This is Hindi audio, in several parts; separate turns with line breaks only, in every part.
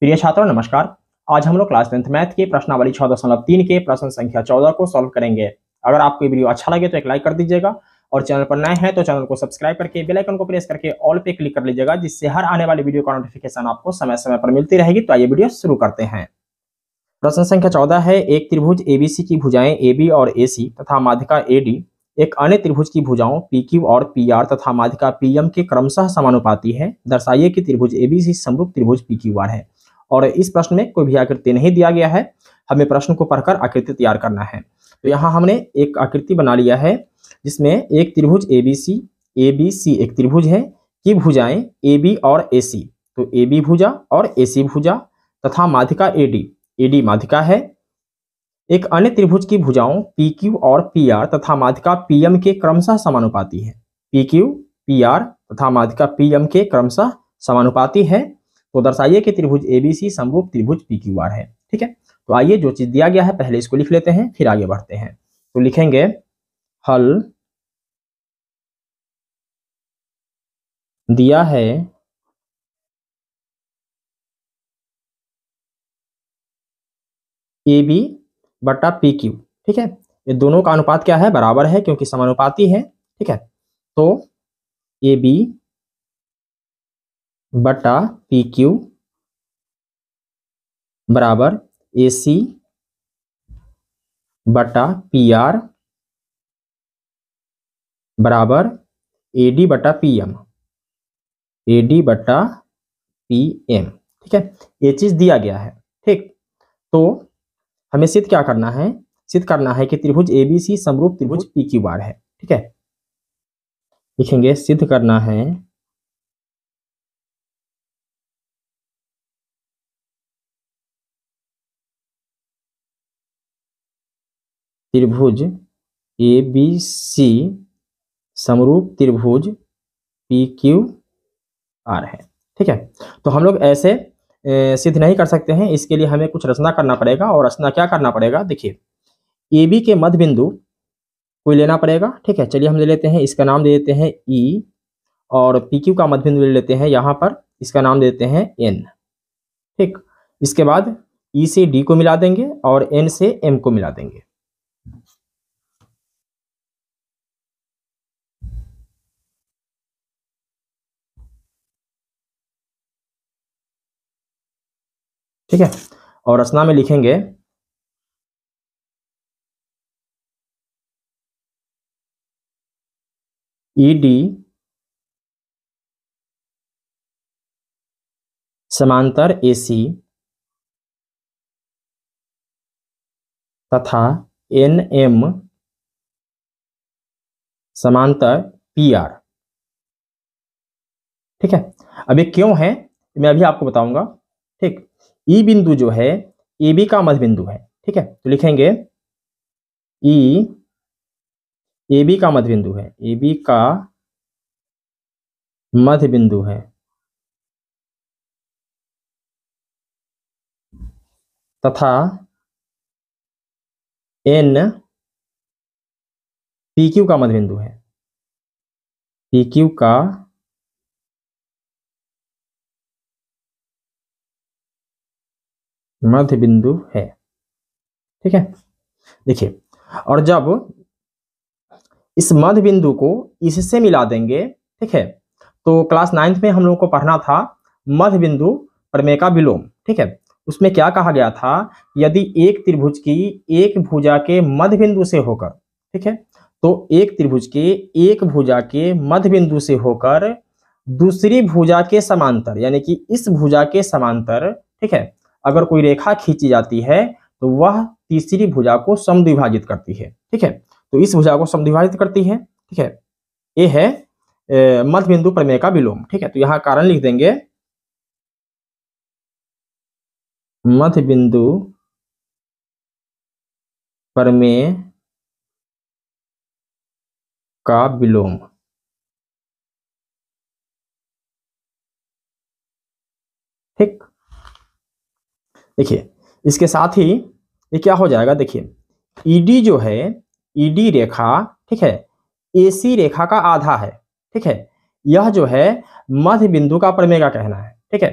प्रिय छात्रों नमस्कार आज हम लोग क्लास टेंथ मैथ के प्रश्नावली छः दशमलव तीन के प्रश्न संख्या चौदह को सॉल्व करेंगे अगर आपको ये वीडियो अच्छा लगे तो एक लाइक कर दीजिएगा और चैनल पर नए हैं तो चैनल को सब्सक्राइब करके बेल आइकन को प्रेस करके ऑल पे क्लिक कर लीजिएगा जिससे हर आने वाली वीडियो का नोटिफिकेशन आपको समय समय पर मिलती रहेगी तो आइए वीडियो शुरू करते हैं प्रश्न संख्या चौदह है एक त्रिभुज एबीसी की भुजाएं ए और ए तथा माध्यिका ए एक अन्य त्रिभुज की भुजाओं PQ और PR तथा माध्यिका PM के क्रमशः समानुपाती है दर्शाइए कि त्रिभुज ABC समरूप त्रिभुज PQR है और इस प्रश्न में कोई भी आकृति नहीं दिया गया है हमें प्रश्न को पढ़कर आकृति तैयार करना है तो यहाँ हमने एक आकृति बना लिया है जिसमें एक त्रिभुज A B C A B C एक त्रिभुज है की भुजाएं ए बी और ए सी तो ए बी भुजा और ए सी भुजा तथा माध्यिका ए डी ए डी माध्यिका है एक अन्य त्रिभुज की भुजाओं पी क्यू और पी आर तथा माध्यिका पी एम के क्रमशः समानुपाती है पी क्यू पी आर तथा माध्यिका पी एम के क्रमशः समानुपाती है तो दर्शाइए कि त्रिभुज एबीसी समरूप त्रिभुज पी क्यू आर है ठीक है तो आइए जो चीज दिया गया है पहले इसको लिख लेते हैं फिर आगे बढ़ते हैं तो लिखेंगे हल दिया है ए बी बटा पी क्यू ठीक है ये दोनों का अनुपात क्या है बराबर है क्योंकि समानुपाती है ठीक है तो ए बी बटा पी क्यू बराबर ए सी बटा पी आर बराबर ए डी बटा पी एम ए डी बटा पी एम ठीक है ये चीज दिया गया है ठीक तो हमें सिद्ध क्या करना है सिद्ध करना है कि त्रिभुज ए बी सी समरूप त्रिभुज पी क्यू आर है ठीक है लिखेंगे सिद्ध करना है त्रिभुज ए बी सी समरूप त्रिभुज पी क्यू आर है ठीक है तो हम लोग ऐसे सिद्ध नहीं कर सकते हैं इसके लिए हमें कुछ रचना करना पड़ेगा और रचना क्या करना पड़ेगा देखिए ए बी के मध्य बिंदु कोई लेना पड़ेगा ठीक है चलिए हम ले लेते हैं इसका नाम दे देते हैं ई e और पी क्यू का मध्य बिंदु ले लेते हैं यहाँ पर इसका नाम देते हैं एन ठीक इसके बाद ई e से डी को मिला देंगे और एन से एम को मिला देंगे ठीक है और रचना में लिखेंगे ई e डी समांतर ए सी तथा एन एम समांतर पी आर ठीक है अब ये क्यों है मैं अभी आपको बताऊंगा ठीक ई बिंदु जो है ए बी का मध्य बिंदु है ठीक है तो लिखेंगे ई ए बी का मध्य बिंदु है ए बी का मध्य बिंदु है तथा एन पी क्यू का मध्य बिंदु है पी क्यू का मध्य बिंदु है ठीक है देखिए और जब इस मध्य बिंदु को इससे मिला देंगे ठीक है तो क्लास नाइन्थ में हम लोगों को पढ़ना था मध्य बिंदु प्रमेय का विलोम ठीक है उसमें क्या कहा गया था यदि एक त्रिभुज की एक भुजा के मध्य बिंदु से होकर ठीक है तो एक त्रिभुज के एक भुजा के मध्य बिंदु से होकर दूसरी भुजा के समांतर यानी कि इस भुजा के समांतर ठीक है अगर कोई रेखा खींची जाती है तो वह तीसरी भुजा को समद्विभाजित करती है ठीक है तो इस भुजा को समद्विभाजित करती है ठीक है ये है मध्य बिंदु प्रमेय का विलोम ठीक है तो यहां कारण लिख देंगे मध्य बिंदु प्रमेय का विलोम देखिए इसके साथ ही ये क्या हो जाएगा देखिए ईडी e जो है ईडी e रेखा ठीक है एसी रेखा का आधा है ठीक है यह जो है मध्य बिंदु का प्रमेय का कहना है ठीक है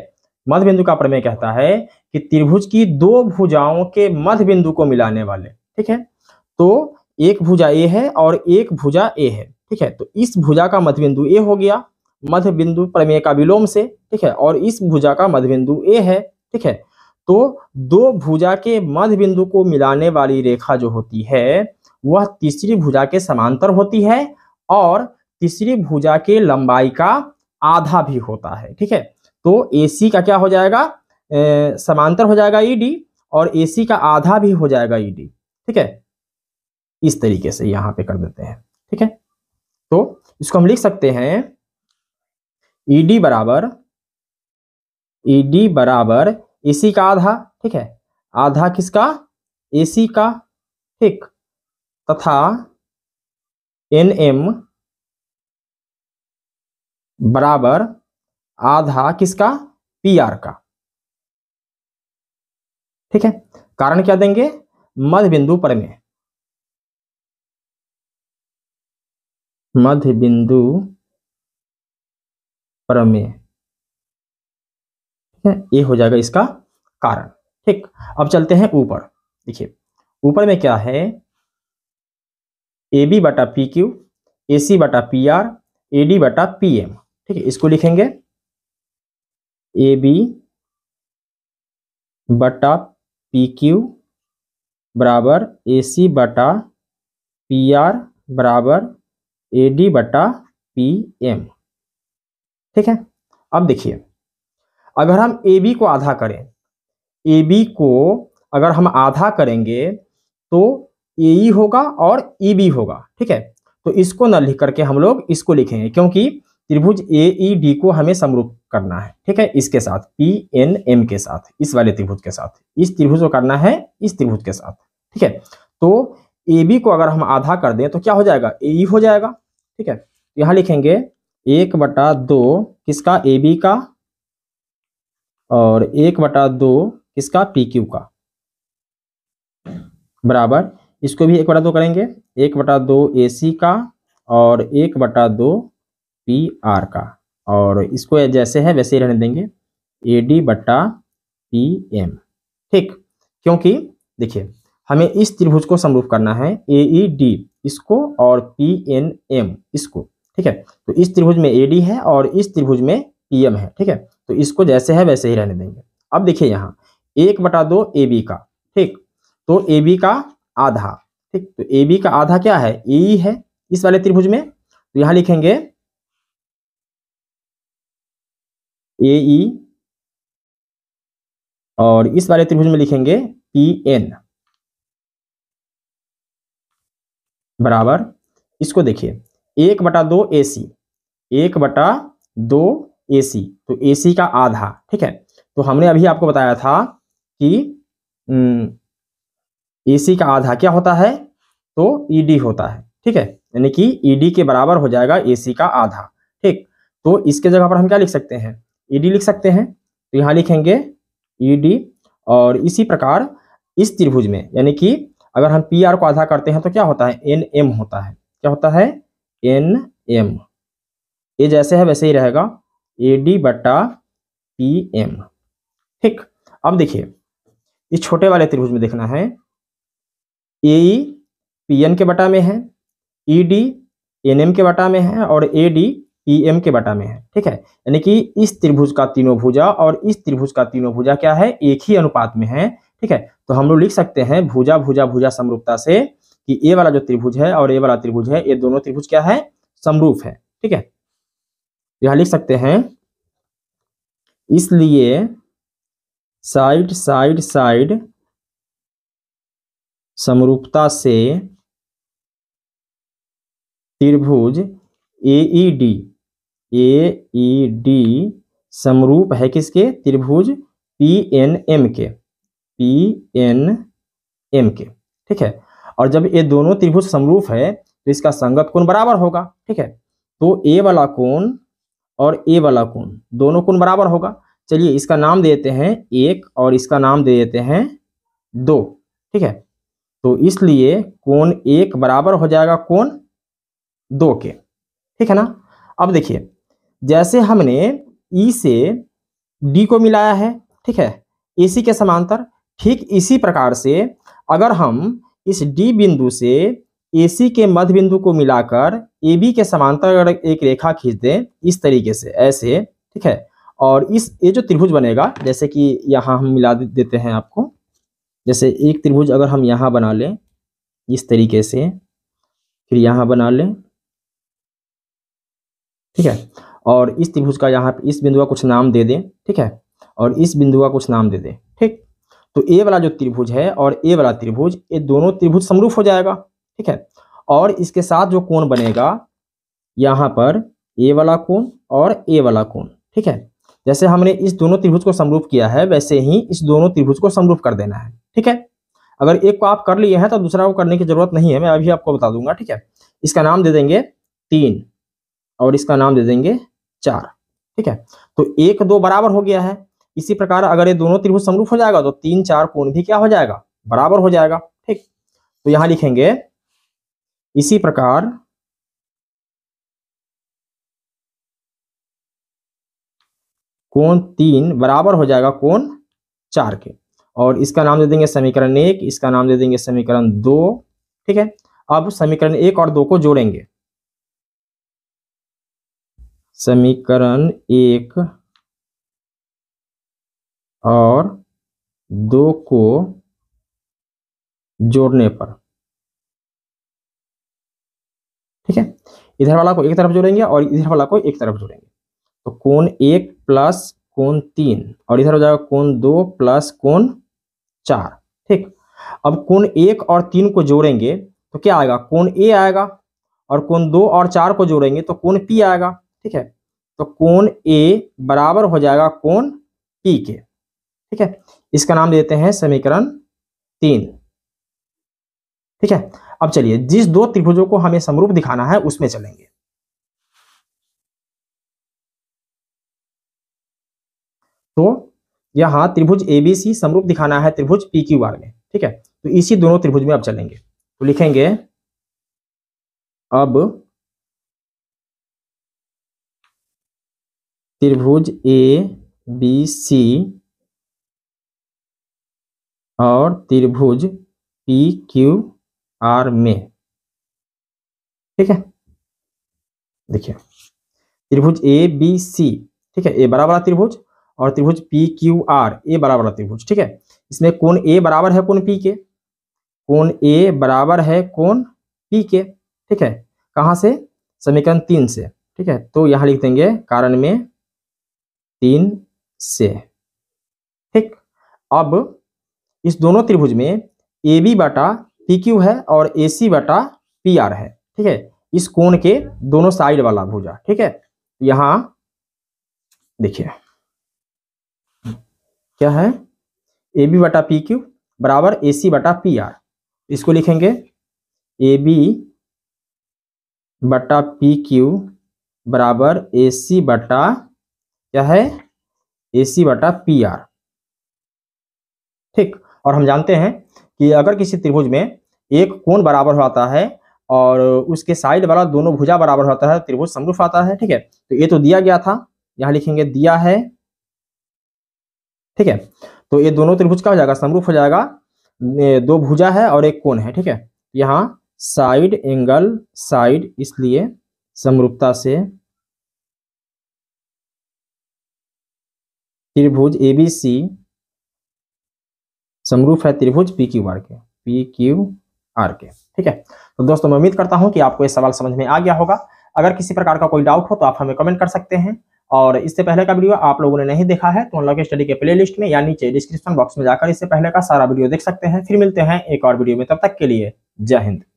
मध्य बिंदु का प्रमेय कहता है कि त्रिभुज की दो भुजाओं के मध्य बिंदु को मिलाने वाले ठीक है तो एक भुजा ए है और एक भुजा ए है ठीक है तो इस भुजा का मध्य बिंदु ए हो गया मध्य बिंदु प्रमेय का विलोम से ठीक है और इस भुजा का मध्य बिंदु ए है ठीक है तो दो भुजा के मध्य बिंदु को मिलाने वाली रेखा जो होती है वह तीसरी भुजा के समांतर होती है और तीसरी भुजा के लंबाई का आधा भी होता है ठीक है तो ए का क्या हो जाएगा ए, समांतर हो जाएगा ई e और ए का आधा भी हो जाएगा ई e ठीक है इस तरीके से यहां पे कर देते हैं ठीक है तो इसको हम लिख सकते हैं ई e बराबर ई बराबर एसी का आधा ठीक है आधा किसका एसी का ठीक तथा एन एम बराबर आधा किसका पी आर का ठीक है कारण क्या देंगे मध्य बिंदु पर में मध्य बिंदु प्रमेय ये हो जाएगा इसका कारण ठीक अब चलते हैं ऊपर देखिए ऊपर में क्या है ए बी बटा पी क्यू ए सी बटा पी आर ए डी बटा पी एम ठीक है इसको लिखेंगे ए बी बटा पी क्यू बराबर ए सी बटा पी आर बराबर ए डी बटा पी एम ठीक है अब देखिए अगर हम ए बी को आधा करें ए बी को अगर हम आधा करेंगे तो ए ई होगा और ई बी होगा ठीक है तो इसको न लिख करके हम लोग इसको लिखेंगे क्योंकि त्रिभुज ए ई डी को हमें समरूप करना है ठीक है इसके साथ पी एन एम के साथ इस वाले त्रिभुज के साथ इस त्रिभुज को करना है इस त्रिभुज के साथ ठीक है तो ए बी को अगर हम आधा कर दें तो क्या हो जाएगा ए ई हो जाएगा ठीक है तो यहाँ लिखेंगे एक बटा दो किसका ए बी का और एक बटा दो किसका पी क्यू का बराबर इसको भी एक बटा दो करेंगे एक बटा दो ए सी का और एक बटा दो पी आर का और इसको जैसे है वैसे ही रहने देंगे ए डी बटा पी एम ठीक क्योंकि देखिए हमें इस त्रिभुज को समरूप करना है ए ई डी इसको और पी एन एम इसको ठीक है तो इस त्रिभुज में ए डी है और इस त्रिभुज में पी एम है ठीक है तो इसको जैसे है वैसे ही रहने देंगे अब देखिए यहाँ एक बटा दो ए बी का ठीक तो ए बी का आधा ठीक तो ए बी का आधा क्या है ए e है इस वाले त्रिभुज में तो यहां लिखेंगे ए ई और इस वाले त्रिभुज में लिखेंगे पी एन बराबर इसको देखिए एक बटा दो ए सी एक बटा दो ए सी तो ए सी का आधा ठीक है तो हमने अभी आपको बताया था कि ए सी का आधा क्या होता है तो ई e डी होता है ठीक है यानी कि ई e डी के बराबर हो जाएगा ए सी का आधा ठीक तो इसके जगह पर हम क्या लिख सकते हैं ई e डी लिख सकते हैं तो यहाँ लिखेंगे ई डी और इसी प्रकार इस त्रिभुज में यानी कि अगर हम पी आर को आधा करते हैं तो क्या होता है एन एम होता है क्या होता है एन एम ये जैसे है वैसे ही रहेगा ए डी बटा पी एम ठीक अब देखिए इस छोटे वाले त्रिभुज में देखना है ए पी एन के बटा में है ई डी एन एम के बटा में है और ए डी पी एम के बटा में है ठीक है यानी कि इस त्रिभुज का तीनों भुजा और इस त्रिभुज का तीनों भुजा क्या है एक ही अनुपात में है ठीक है तो हम लोग लिख सकते हैं भुजा भुजा भुजा समरूपता से कि ए वाला जो त्रिभुज है और ए वाला त्रिभुज है ये दोनों त्रिभुज क्या है समरूप है ठीक है यहाँ लिख सकते हैं इसलिए साइड साइड साइड समरूपता से त्रिभुज एईडी एईडी e e समरूप है किसके त्रिभुज पी एन एम के पी एन एम के ठीक है और जब ये दोनों त्रिभुज समरूप है तो इसका संगत कोण बराबर होगा ठीक है तो ए वाला कोण और ए वाला कोण दोनों कोण बराबर होगा चलिए इसका नाम दे देते हैं एक और इसका नाम दे देते हैं दो ठीक है तो इसलिए कोण एक बराबर हो जाएगा कोण दो के ठीक है ना अब देखिए जैसे हमने ई से डी को मिलाया है ठीक है सी के समांतर ठीक इसी प्रकार से अगर हम इस डी बिंदु से ए के मध्य बिंदु को मिलाकर ए बी के समांतर अगर एक रेखा खींच दें इस तरीके से ऐसे ठीक है और इस ये जो त्रिभुज बनेगा जैसे कि यहाँ हम मिला देते हैं आपको जैसे एक त्रिभुज अगर हम यहाँ बना लें इस तरीके से फिर यहाँ बना लें ठीक है और इस त्रिभुज का यहाँ इस बिंदु का कुछ नाम दे दें ठीक है और इस बिंदु का कुछ नाम दे दें ठीक तो ए वाला जो त्रिभुज है और ए वाला त्रिभुज ये दोनों त्रिभुज समरूप हो जाएगा ठीक है और इसके साथ जो कोण बनेगा यहाँ पर ए वाला कोण और ए वाला कोण ठीक है जैसे हमने इस दोनों त्रिभुज को समरूप किया है वैसे ही इस दोनों त्रिभुज को समरूप कर देना है ठीक है अगर एक को आप कर लिए हैं तो दूसरा को करने की जरूरत नहीं है मैं अभी आपको बता दूंगा ठीक है इसका नाम दे देंगे तीन और इसका नाम दे देंगे चार ठीक है तो एक दो बराबर हो गया है इसी प्रकार अगर ये दोनों त्रिभुज समरूप हो जाएगा तो तीन चार कोण भी क्या हो जाएगा बराबर हो जाएगा ठीक तो यहाँ लिखेंगे इसी प्रकार कोण तीन बराबर हो जाएगा कोण चार के और इसका नाम दे देंगे समीकरण एक इसका नाम दे देंगे समीकरण दो ठीक है अब समीकरण एक और दो को जोड़ेंगे समीकरण एक और दो को जोड़ने पर ठीक है इधर वाला को एक तरफ जोड़ेंगे और इधर वाला को एक तरफ जोड़ेंगे तो कौन एक प्लस कोण तीन और इधर हो जाएगा कोण दो प्लस कोण चार ठीक अब कौन एक और तीन को जोड़ेंगे तो क्या आएगा कौन ए आएगा और कौन दो और चार को जोड़ेंगे तो कौन पी आएगा ठीक है तो कौन ए बराबर हो जाएगा कौन पी के ठीक है इसका नाम देते हैं समीकरण तीन ठीक है अब चलिए जिस दो त्रिभुजों को हमें समरूप दिखाना है उसमें चलेंगे तो यहां त्रिभुज एबीसी समरूप दिखाना है त्रिभुज पी क्यू आर में ठीक है तो इसी दोनों त्रिभुज में अब चलेंगे तो लिखेंगे अब त्रिभुज ए बी सी और त्रिभुज पी क्यू आर में ठीक है देखिए त्रिभुज ए बी सी ठीक है ए बड़ा बड़ा त्रिभुज और त्रिभुज पी क्यू आर ए बड़ा बड़ा त्रिभुज ठीक है इसमें कौन ए बराबर है कौन पी के कौन ए बराबर है कौन पी के ठीक है कहाँ से समीकरण तीन से ठीक है तो यहाँ लिख देंगे कारण में तीन से ठीक अब इस दोनों त्रिभुज में ए बी बाटा पी क्यू है और ए सी बटा पी आर है ठीक है इस कोण के दोनों साइड वाला भुजा ठीक है यहां देखिए क्या है ए बी बटा पी क्यू बराबर ए सी बटा पी आर इसको लिखेंगे ए बी बटा पी क्यू बराबर ए सी बटा क्या है ए सी बटा पी आर ठीक और हम जानते हैं कि अगर किसी त्रिभुज में एक कोण बराबर होता है और उसके साइड वाला दोनों भुजा बराबर होता है त्रिभुज समरूफ आता है ठीक है तो ये तो दिया गया था यहाँ लिखेंगे दिया है ठीक है तो ये दोनों त्रिभुज क्या हो जाएगा समरूफ हो जाएगा दो भुजा है और एक कोण है ठीक है यहाँ साइड एंगल साइड इसलिए समरूपता से त्रिभुज एबीसी समरूप है त्रिभुज पी क्यू आर के पी क्यू आर के ठीक है तो दोस्तों मैं उम्मीद करता हूँ कि आपको ये सवाल समझ में आ गया होगा अगर किसी प्रकार का कोई डाउट हो तो आप हमें कमेंट कर सकते हैं और इससे पहले का वीडियो आप लोगों ने नहीं देखा है तो अनलॉक स्टडी के प्लेलिस्ट में या नीचे डिस्क्रिप्शन बॉक्स में जाकर इससे पहले का सारा वीडियो देख सकते हैं फिर मिलते हैं एक और वीडियो में तब तक के लिए जय हिंद